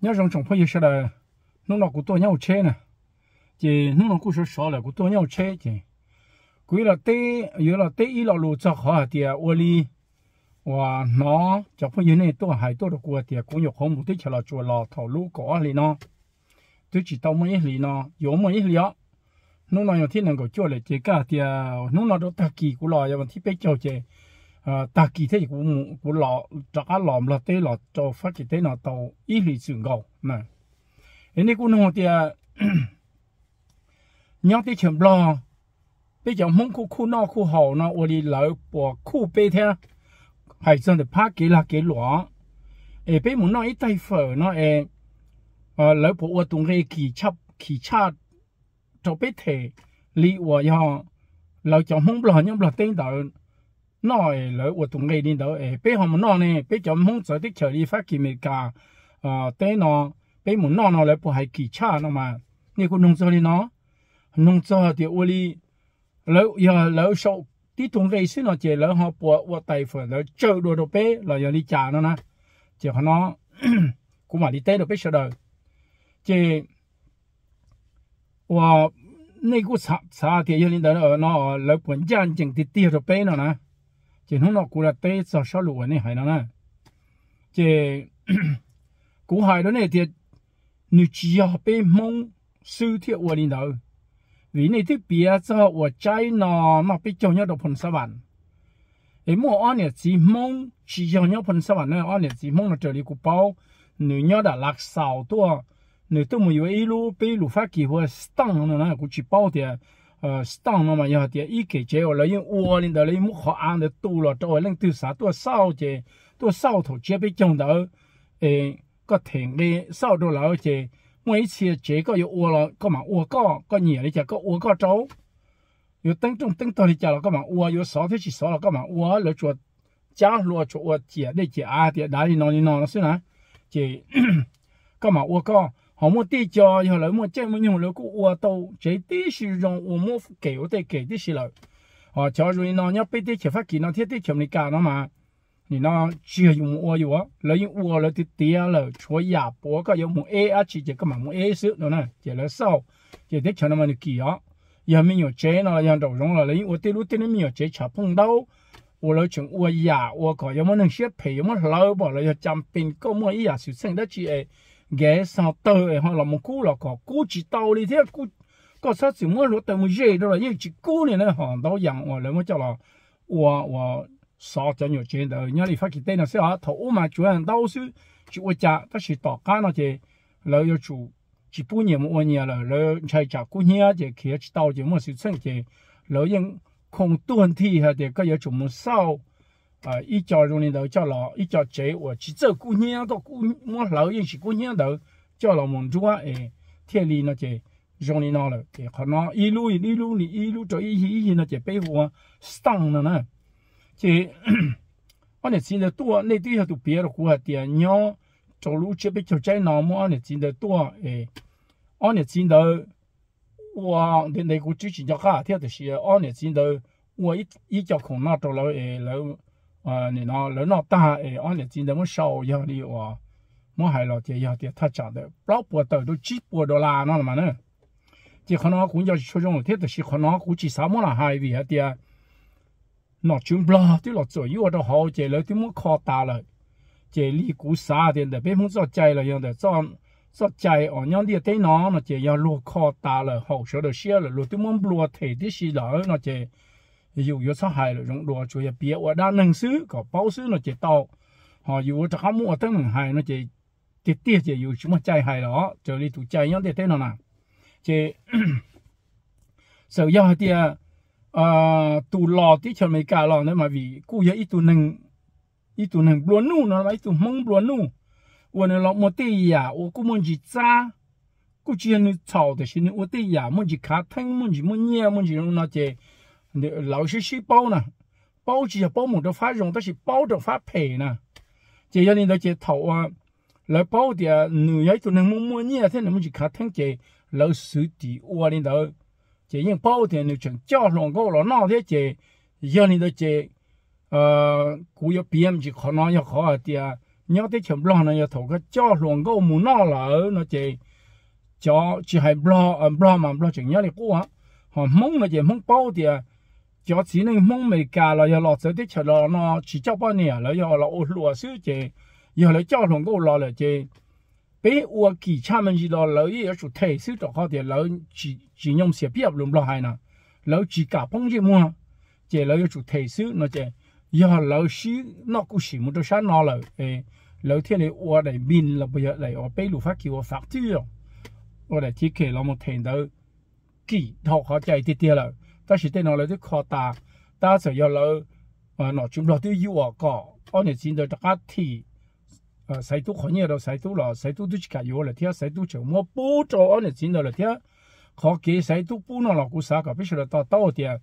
nhớ rằng trong phải sẽ là nông nó của tôi nhau chế nè chỉ nông nó của sợ sợ là của tôi nhau chế chỉ quý là tê yếu là tê ý là lô cho họ thì ô li và nó cho phải như này tôi hay tôi được qua thì cũng nhiều không một tí chờ là chùa lò thầu lũ cỏ lì nó tôi chỉ tao mới lì nó yếu mới lì á nó nói như thế này của chùa là chỉ cả thì nông nó đó ta kỳ của lò và thì bé cháu chơi kỳ thế thế cũng lọ cho phát triển nó tàu nè. Nên 啊，大幾天我我落扎落落地落做發幾天落到一里全高嘛。誒呢個我哋 nhóm thì chấm lo bây giờ mong cô khu nó khu hồ nó ở đi lỡ bỏ khu bê thế hay dân được phát kế là kế lúa ê bây muốn nói ít tay phở nó ê ờ lại bỏ ở tung cái kỳ chấp kỳ cha cho bê thế lý ở yo lỡ cho mong lo nhóm lo tên đó nó lại hoạt động nghề đi đâu ấy bây giờ mình nói này bây giờ mình đi chơi đi phát kỳ mệt cả à ờ, thế nó bây mình nói nó là bộ hay kỳ cha nó mà như cô nông dân đi nông dân thì ô li lỡ giờ lỡ sổ đi thùng gây xin nó chỉ lỡ họ bộ hoạt tài phần lỡ chơi đồ đồ bé là giờ đi trả nó nè chỉ họ nó cũng mà đi tết đồ bé sợ đời chỉ và 那股啥啥的，有领导那那老本家正的第二杯了呢。chỉ nó nó cú là tê sợ sao lụa này hay nó nè à. chỉ cú hay đó này thì nếu chỉ học bên mong sư thiệu của linh đầu vì này thứ bia cho của trái nó mà bị cho nhau độc phần sa bản ấy mua ăn này chỉ mong chỉ cho nhau phần sa bản này ăn này chỉ mong là trở đi cục bao nếu nhau đã lạc sào tua nếu tôi muốn yêu ấy lú bị lú phát kỳ hoa tăng nó nè cũng chỉ bao tiền 呃，当妈妈要的，一给结果了，因窝里头了，木好安的多了，周围人都啥多少节，多少头接被种到，诶，个田里少多了节，每次结果有窝了，干嘛窝个，个年里就个窝个周，有等种等到你家了干嘛窝，有少的去少了干嘛窝，了做家落做我姐那姐啊的，哪里哪里哪里是呢？姐干嘛窝个？họ mua tí cho họ lấy mua chơi mua nhiều lứa cũng ua tàu chế tí sử dụng ua mua kiểu tê kiểu tiền sử lợi họ cho rồi nó nhớ bê tí chế phát kỳ nó thiết tí chế mình cả nó mà thì nó chỉ dùng ua gì lấy những ua lấy tí tí là chúa giả bố có dùng mua e chỉ chỉ có mà mua e sự đó nè chỉ là sau chỉ thiết cho nó mà được kỳ á giờ mình nhiều chế nó là giờ đầu rong là lấy ua tí lú tí nó mình nhiều chế chả phong đâu ua lấy chừng ua giả ua có dùng mua năng xiết phê dùng mua lâu bỏ lấy chăm pin có mua ý giả sự sinh đó chị ấy ghé sao tờ họ là một cú là có cú chỉ tàu đi thế cú có sao chỉ muốn lúc tàu mới dễ đó là như chỉ cú này nó họ đâu dạng hoặc là mới cho là hoặc hoặc sao cho nhiều chuyện đời nhớ đi phát cái tên là sao họ thổ mà chủ hàng đâu chứ chỉ quốc gia đó sự tỏ cá nó chỉ lợi yêu chủ chỉ bốn nhiều một nhiều là lợi chạy chả cú nhia chỉ kia chỉ tàu chỉ muốn sử dụng chỉ lợi những không tuân thi hay để có yêu chủ muốn sao 啊！一家人易头，家老一家姐我去走过年个过我老又是过年头，家老忙住啊！哎，天里那些容易拿了，可能一路一路路一路走，一一路那些百货啊、商店呐，这俺也见得多。那对下都别个过点年走路，这边就再难么？俺也见得多哎，俺也见到我那个最近就看，的是俺也见到我一一家空难着了哎，后 à nè nó lớn nó ta ấy anh là chỉ đang muốn sâu giờ đi muốn hay là chỉ giờ thì thắt chặt đấy bao bộ tàu 都几百多啦那嘛呢 chỉ khả năng cũng giờ cho chúng thế thì khả năng cũng chỉ sáu mươi là hai vị hết đi nó chuẩn thì nó rồi yêu đó hậu chỉ thì muốn khó ta rồi chỉ lý cú sa thì để biết muốn cho chạy là như thế cho ở những địa thế nó nó chỉ 要落 khó ta rồi hậu số được xe rồi rồi thì muốn lùa thể thì xí rồi nó chỉ dù yếu sao hại rồi rong đùa chủ nhà bia ở đa năng sứ có báo sứ nó chỉ tàu họ dù cho không mua tới mình hại nó chỉ tiết tiết chỉ dù chúng mà chạy hại đó trở đi tụ chạy nhóm để thế nào nào chỉ sau giờ thì à tụ lò thì cho mấy cái lò nữa mà vì cụ yếu ít tụ năng ít tụ năng buồn nu nó ít tụ mông buồn nu uốn nó một tí à uốn muốn gì cha cụ chỉ nên chào thì xin uốn tí muốn gì cá thanh muốn gì muốn nhẹ muốn gì nó chỉ 老是细胞呢，包只是包某着发绒，但是包着发配呢。这要你的这头啊，来包的女人就能摸摸你啊，才能去看听这老师的我领导，这人包的你成交上高了，那的这要你的这呃，古要别人去看那要好的啊，你要得全部那要头个交上高木那了，那这交只还不不嘛不，只要你过啊，好蒙了这蒙包的。cho chỉ nên mong mày cả là giờ lọt sẽ tiếp chờ lọ nó chỉ cho bao nhiêu là giờ lọ lúa sữa chế giờ là cho thằng cô lọ là chế bé uo kỳ cha mình gì đó lỡ gì ở chỗ thầy sữa cho họ thì lỡ chỉ chỉ nhom xe biết luôn lọ hay nè lỡ chỉ cả phong gì mua chế lỡ ở chỗ thầy sữa nó chế giờ lỡ xí nó cũng xí một đôi sáng nó lỡ lỡ thiên này uo để pin là bây giờ này ở bé lù phát kiểu phát tiêu rồi để chỉ kế là một thằng đó kỳ thọ họ chạy tiệt tiệt rồi 但是对侬来的扩大，大家要了啊，那全部都有啊个，按日现在大家提。啊，谁都可以了，谁都了，谁都都去解药了，听谁都就莫不做按日现在了听，可给谁都不能了，故啥个必须了到到点，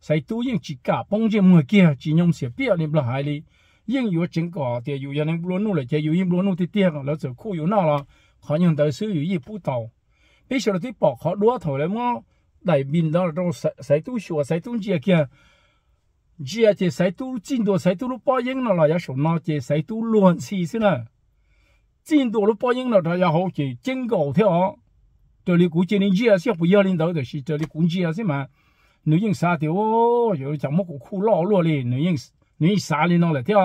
谁都用自家帮着莫给，只用些别人不害哩，用有整个的有人不弄了，就有人不弄的点了，就苦有那了，可能到时有一不到，必须了对包括骆驼了么？面病了都，学，堵都塞堵少，见啊！见着都进多，西都多，报应了咯，要少那着西都乱，是是呢。进多都报应了他也好着，真够听这里估计你见啊，少不要领导就是这里管见啊，是嘛，女人杀的哦，就这么个苦恼弱嘞，女人女人杀的弄来听。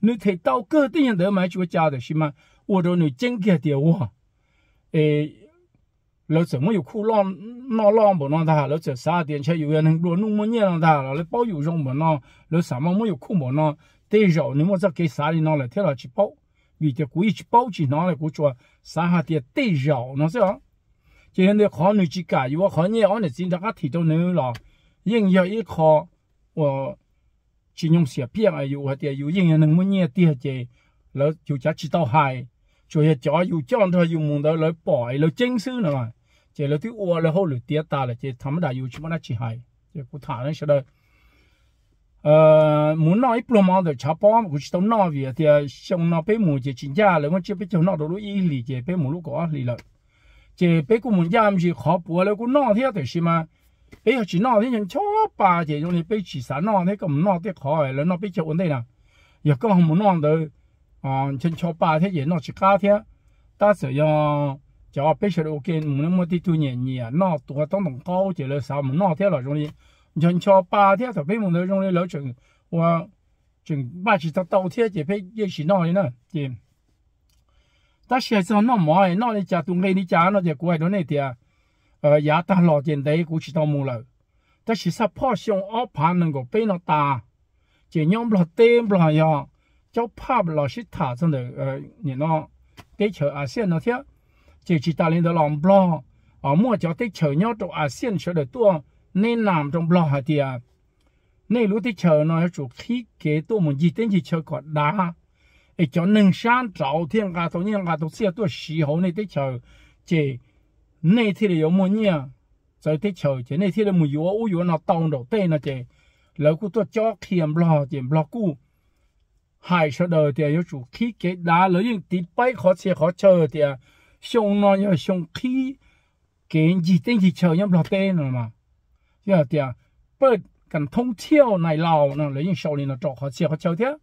你提到各地人都买这个家的是嘛？我说你真够的哦，诶。lỡ chở mà khu lon nó lon bỏ nó ta lỡ chở xa tiền chơi yêu anh đồ nung mà nhẹ nó ta là lỡ bao rong bỏ nó lỡ xả mà mới khu bỏ nó tê rậu nếu mà ra cái xả thì nó là thế là chỉ bao vì thế quý chỉ bao chỉ nó là của chùa xả hạt thì tê nó sẽ chỉ hiện được khó nuôi chỉ cả yêu khó nhẹ anh chỉ đặt cái thì đâu nữa là nhưng giờ ít khó và chỉ nhung xỉa biết à yêu hạt thì yêu nhưng anh muốn nhẹ tiền chơi lỡ chịu trả chỉ tao hại chùa hiện chó yêu cho anh thôi yêu muốn đó lỡ bỏ chính sư nữa mà chỉ là thứ ua là hồ lửa tiếc ta là chỉ thắm đại yêu chúng nó chỉ hay chỉ cụ thả nó sẽ đây ờ muốn nói plum mà được chắp bom cũng chỉ tao nó về, thì ờ, xong nó bé mù chỉ chính gia là con chỉ bé chỗ nó đồ lũ ý lì chỉ bé mù lũ có lì lợi chỉ bé cụ muốn giam gì khó bùa là cụ nó thế thì xí mà bé chỉ nó thế nhưng chó bà chỉ dùng thì bé chỉ sáng nó thế cũng nó thế khó rồi nó bé chỗ ổn đây nào giờ có không muốn nó được à chỉ chó bà thế gì nó chỉ cá thế ta sẽ dùng ờ, 叫我别说了，我给木那么的多年年啊，那多当当高级了啥么那天了容易，你像瞧八天他别木那容易了整我整把起他倒贴这别也是那的呢，这。但是说那么哎，那你家东给你家那这过来那天，呃，也打老简单，估计到木了。但是说怕像二盘能够被那打，这样不了对不了呀，叫怕不了是他真的呃，你那地球啊，现那天。chỉ chỉ ta lên đó lòng ở mua cho tích chờ nhau trong ASEAN à chờ được tua nên làm trong bò hả tiệt nên lúc tích chờ nó chủ khí kế tua một gì tên gì chờ có đá để cho nâng san trào thiên cả tổ nhiên cả tổ xe tua sĩ hậu này tích chờ chỉ nên thì là yếu nhia rồi tích chờ chỉ nên thì là mua yếu u yếu nó tông đầu tên nó chỉ lỡ cô tua cho khiêm bò chỉ cũ hai sợ đời thì yếu khí kế đá lỡ những tí bay khó xe khó chờ thì xong nó nhớ xong khí cái gì tên gì chờ nhớ là tên rồi mà à, bớt cần thông chiêu này lào nó lấy những sau này nó trọ họ chiều họ chờ thế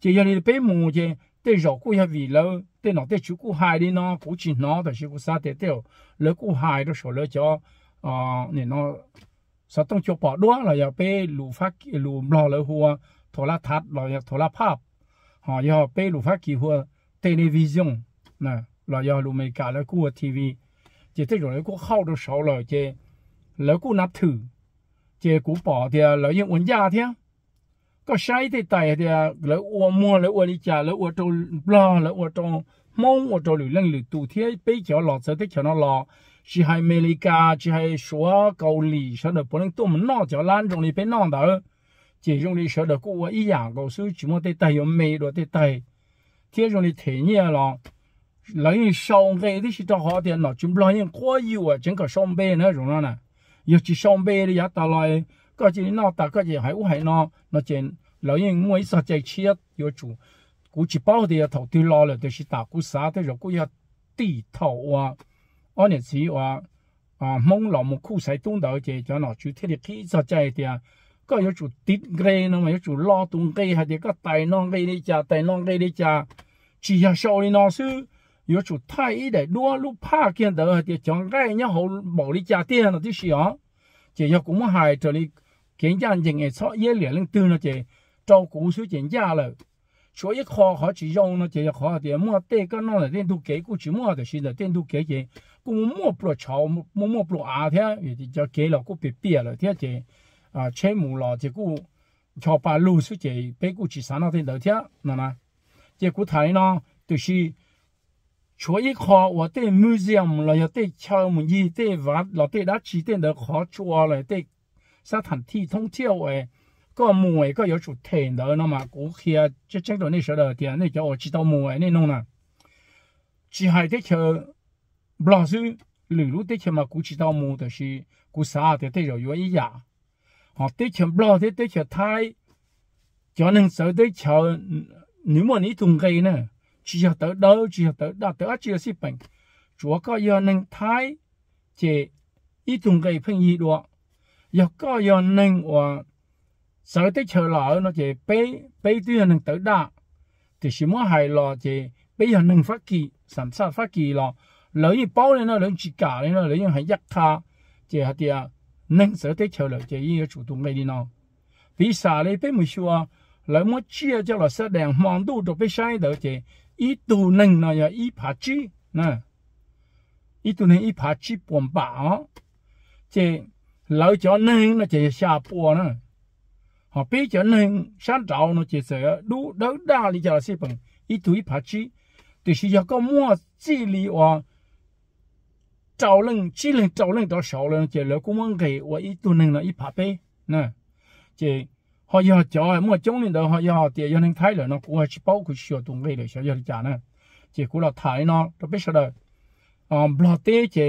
chỉ giờ này bé mù chứ để rõ cụ nhà vì lâu để nó để chú cụ hai đi nó cụ chỉ nó đó chú cụ sa để tiêu lỡ cụ hai đó số cho à ờ, nên nó sao ต้องจบปอด้วยเราอย่าไปลูฟักลูรอเลยหัวโทรทัศน์เราอย่าโทรภาพหอยอไปลูฟักกี่หัวเทเลวิชั่นนะ老后农民家了，雇个 TV，这种了过好多少了，就着，然后雇拿手，接着雇宝的啊，然后用人家的啊，就ใช้在ไต摸，然我的家，然我蜗住，然我蜗庄，我蜗住，或者住土贴，比较老早的叫那老，是还美丽家，是还说高丽啥的，不能多么难叫烂种的，别难到，这种的，晓得雇我一样我收，只要在ไ有美罗的带，这种的太园了。lấy những sông về thì chỉ cho họ tiền chúng lo những quá nhiều à chẳng có sông bê nữa rồi nó nè chỉ sông bê thì giá ta lại có chỉ nó ta có chỉ hải u hải nó nó chỉ lấy những mỗi sợ chạy chết giờ chủ cú chỉ bao thì thầu tư lo là thì chỉ ta cú xả thì rồi cú giờ tỷ thầu à ở nhà chỉ à à mong lòng một khu sai tung đầu chỉ cho nó chủ thiết được khi sợ chạy thì à có giờ chủ tít gây nó mà chủ lo tung gây hay thì có tài non gây đi cha tài non gây đi cha chỉ là sau đi nó xứ 有处太一的多路怕见得就讲该人好某里家店了就是哦，就要古么还这里人家人也操也年龄多了就照顾小人家了，所以考好只用呢就要考点么对个那了点都给过去么的是的点都给钱，古么不了吵么么不了啊天也就叫给了古别别了天就啊全部了这个桥把路是就别过去三那点头天那呢，结果台呢就是。chúa ý khó và tê museum là giờ tê chào mình gì tê và là tê đã chỉ tê được khó chùa là tê sa thành thi thông tiêu ấy có mùi có yếu chủ thể đó nó mà cũng khi chắc chắn rồi nên sợ đời thì nên cho chỉ tao mùi nên nông nè chỉ hai tê chờ blog sư lử lúc tê chờ mà cũng chỉ tao mùi thì là cũng sa thì tê rồi yếu ý giả họ tê chờ blog tê tê chờ thay cho nên sợ tê chờ nếu mà ní thùng cây nữa chỉ học tới đâu chỉ học tới đạt tới chỉ là xếp bệnh chúa có giờ nên thái chế ý tưởng cái phân ý đó giờ có giờ nên và sở tích chờ lại nó chế bé bé tuy là nên tới đó thì chỉ muốn hài lo chế bây giờ nên phát kỳ sản xuất phát kỳ lo lấy như bao lên nó lấy chỉ cả nên nó lấy như hay giặc tha chế hạt tiệt à, nên sở tích chờ lại chế ý chủ động cái đi nó, vì sao lấy bé mới xua lấy muốn chia cho là sẽ đèn mòn đủ được bé sai đó chế 一度能那呀一爬鸡那，一度能一爬鸡半把哦，这老叫能那这下坡呢，好别叫能想找那这是路都大里叫是本一度一爬鸡，就是要个么这里哇。找人，只能找人找少人，这老公们给我一度能了一爬呗，那这。họ giờ cho mua chống lên đó họ giờ họ tiền cho nên thấy là nó cũng là bao cũng sửa tung về để cho giờ trả nè chỉ cũng là thấy nó nó biết sao đây à lo tê chỉ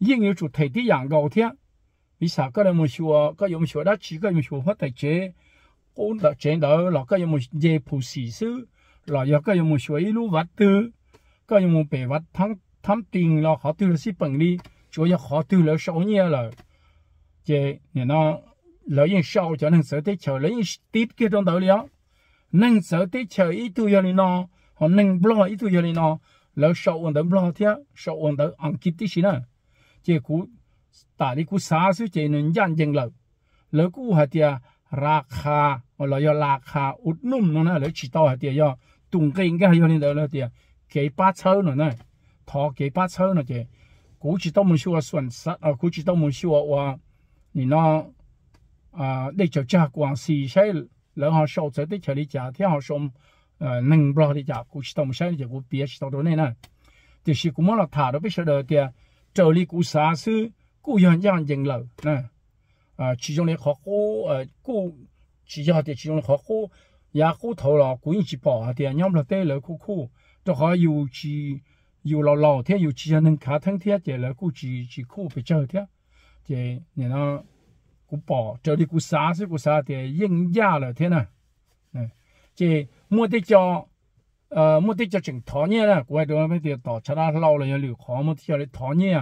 riêng nhiều chủ thể tí dạng gạo thế vì sao có một số có dùng sửa đã chỉ có dùng sửa phát tài chế cũng là chế đó là có dùng một dây phụ sĩ sư là giờ có dùng một sửa ít lúa vật tư có dùng một bể vật thắng thắm tiền là họ tư là sĩ bằng đi chủ yếu họ tư là sáu nhiều rồi, chế nên nó lợi yên sau cho nên sở tế chờ lấy tiếp kia trong đầu liền nên sở tế chờ ít tu giờ nó họ nên blo ít tu giờ nó lợi sau ổn đến blo thế sau ổn đến ăn kịp tí xí nè chỉ cú tại đi cú xa xứ chỉ nên dàn dừng lợi lợi cú hạt tia ra kha mà lợi do ra kha út nôm nó này, lợi chỉ tao hạt tia do tung cái cái hạt lên đó là tia cái ba chớ nó này, thọ cái ba chớ nó chỉ cú chỉ tao muốn xua xuân sát à cú chỉ tao muốn xua wa nó à để cho cha quan sĩ sẽ lỡ họ sau sẽ để cho đi cha thì họ xong à nâng bao đi cha cũng tao sẽ giờ cũng biết tao đó này nè thì sự cũng là thả đó bây giờ thì trợ lý cũng xa xứ cũng nhận ra dừng lâu nè chỉ trong này khó khô à chỉ cho thì chỉ trong khó khô giá khô thầu là cũng chỉ bỏ thì nhóm là tê lỡ khô khô cho họ dù chỉ dù là lâu thế dù chỉ nâng khá thân thiết thì lỡ cũng chỉ chỉ khô phải chờ thế thì nó cú bỏ trở đi cú xá chứ cú xá thì yên gia là thế này chỉ mua đi cho ờ mua đi cho chừng thọ nhé là của đó mới thì tỏ cho nó rồi liệu khó mua đi cho để thọ nhé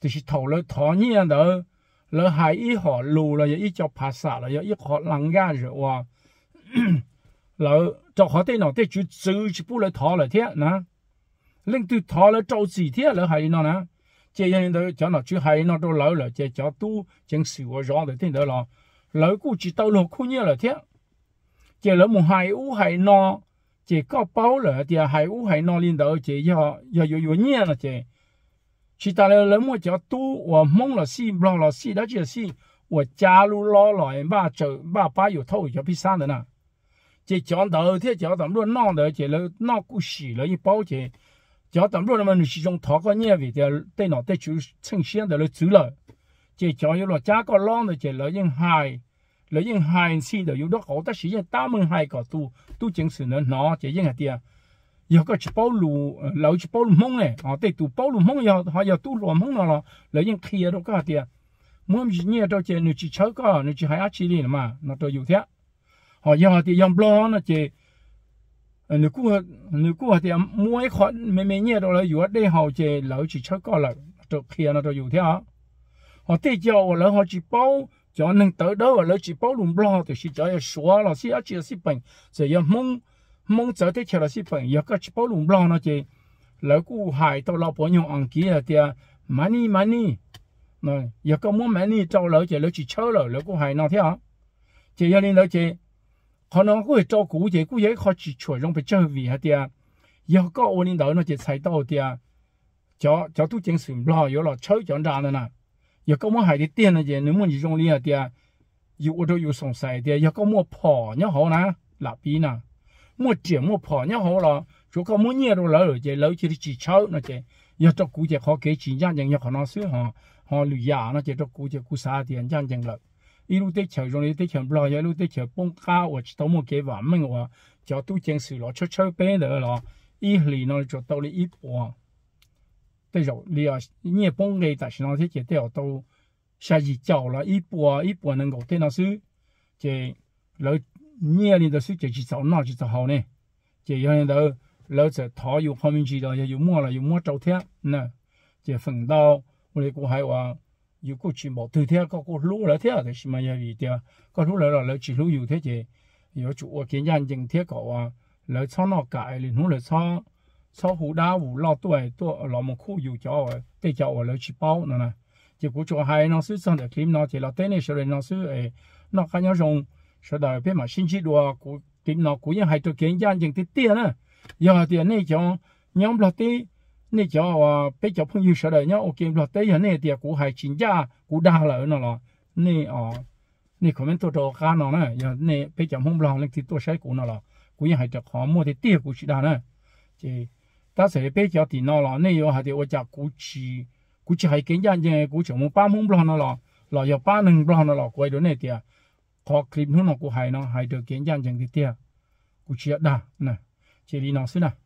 thì chỉ thầu lấy thọ nhé đó lỡ hai ý họ lù là ý cho phá xả là ý họ lăng ga rồi à lỡ cho họ tên nó tên chú chữ chú bù lấy thọ là thế nè linh từ thọ lấy trâu gì thế lỡ hai nó nè chế yên đó cho nó chứ hay nó đâu lỡ là chế cho tu chính sự của rõ để tin đó là lỡ cũng chỉ tao lột khu như là thế chế lỡ một hai u hai no chế có bao là thì hai u hai no lên đó chế do do do do là chế chỉ ta lỡ lỡ một cho tu và mong là si lo là si đó chỉ si và cha lu lo lại ba chữ ba ba yêu thâu cho phi san nữa nè chế chọn đầu thế chọn tầm luôn non đó chế lỡ non cũng xì bao chế 叫咱们们是用淘个年味的，对脑袋就呈现的了走了。这叫有了加个浪的，这老人海，老人海是的，有的好多时间大门海个都都真是能拿这人的。有个去暴露，老去暴露梦嘞，啊，对，都暴露梦要，还要都落梦了了，老人开了个的。mỗi một nhà đâu chỉ nó chỉ chơi có nó chỉ hay ăn chỉ đi mà nó đâu yêu thế họ giờ thì yam lo nó chỉ nếu cú nếu cú thì mua khoản mấy mấy nhẹ đó là vừa đây hậu chế lão chỉ cho coi là được khi nào cho dù thế hả họ tê cho là họ chỉ bao cho nên tới đó là chỉ bao lùm lo thì chỉ cho xóa là xí ở chỉ xí bình sẽ giờ mong mong trở thế là xí bệnh giờ cái chỉ bao lùm lo nó chỉ lão cú hại tao lao bỏ nhau ăn kia thì money money này giờ có muốn money tao lão chỉ lão chỉ chơi rồi lão cú hại nó thế hả chỉ giờ nên lão chỉ 可能我会做古嘢，古嘢开始出用被做为下啲啊，以后个我领导呢就猜到啲啊，就就都正常咯，有咯抽奖赚的呢，有个么还得点呢，就你么你用呢啲啊，有我都有送晒啲，有个么跑你好呢，那边呢，么节么跑你好咯，如果么捏到老就老就去抽那就，要做古嘢好几钱，一人要可能少哈，哈旅游那就做古嘢古啥啲，一人了。一路的球用你的球落，一路的球崩卡，我到冇幾萬蚊我，就都正時攞出出俾你咯。一年我就到你一半，對就你啊，你崩嘅，但是我啲嘢都有到下二周啦，一半一半能夠聽到書，就老你啊，你到書就去走那就走好呢，就有人到老就討要方面知道，又要摸啦，要摸做聽，嗱，就分到我哋個係話。有过去冇头天嗰个路来听嘅是嘛嘢嘢啲，个路来啦，你只路有睇嘅，有做我见人认睇个啊，你操那界，你侬嚟操操胡打胡老多多老么苦有叫啊，得叫我嚟去包呢呢，结果就系那时真的 claim 那啲啦，等你上嚟那时诶，那咁样用，上嚟边嘛星期六啊，古点那古人系对见人认啲啲呢，有啲呢种，你唔落啲。nè cho ờ, bé cho phong yêu sợ đời nhá ok là tới giờ nè tiệc của hai chín gia của đa là nó là nè ờ nè comment tôi cho khá nó nè giờ nè bé cho không lòng lên thì tôi sẽ của nó là của nhà hai cho khó mua thì tiệc của chị đa nè chị ta sẽ bé cho thì nó là nè yo hai thì ôi chả của chị của chị hai kiến gia nhà của chồng ba không lòng nó là là giờ ba nâng lòng nó là quay đó nè tiệc khó clip nó nó của hai nó hai được kiến gia nhà thì tiệc của chị đa nè chị đi nó xí nè